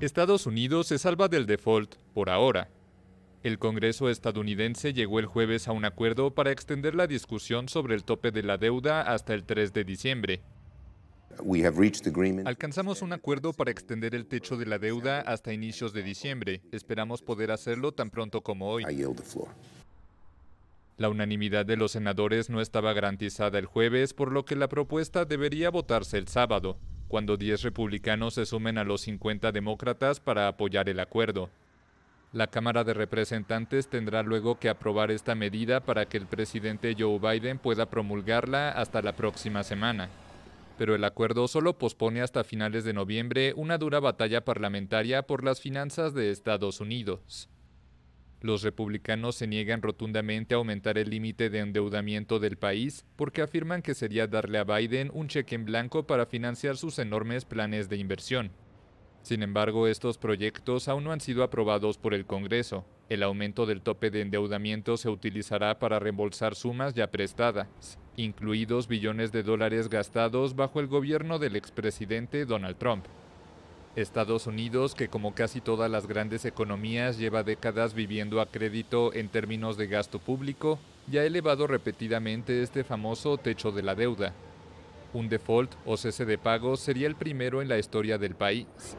Estados Unidos se salva del default, por ahora. El Congreso estadounidense llegó el jueves a un acuerdo para extender la discusión sobre el tope de la deuda hasta el 3 de diciembre. Alcanzamos un acuerdo para extender el techo de la deuda hasta inicios de diciembre. Esperamos poder hacerlo tan pronto como hoy. La unanimidad de los senadores no estaba garantizada el jueves, por lo que la propuesta debería votarse el sábado cuando 10 republicanos se sumen a los 50 demócratas para apoyar el acuerdo. La Cámara de Representantes tendrá luego que aprobar esta medida para que el presidente Joe Biden pueda promulgarla hasta la próxima semana. Pero el acuerdo solo pospone hasta finales de noviembre una dura batalla parlamentaria por las finanzas de Estados Unidos. Los republicanos se niegan rotundamente a aumentar el límite de endeudamiento del país porque afirman que sería darle a Biden un cheque en blanco para financiar sus enormes planes de inversión. Sin embargo, estos proyectos aún no han sido aprobados por el Congreso. El aumento del tope de endeudamiento se utilizará para reembolsar sumas ya prestadas, incluidos billones de dólares gastados bajo el gobierno del expresidente Donald Trump. Estados Unidos, que como casi todas las grandes economías lleva décadas viviendo a crédito en términos de gasto público, ya ha elevado repetidamente este famoso techo de la deuda. Un default o cese de pago sería el primero en la historia del país.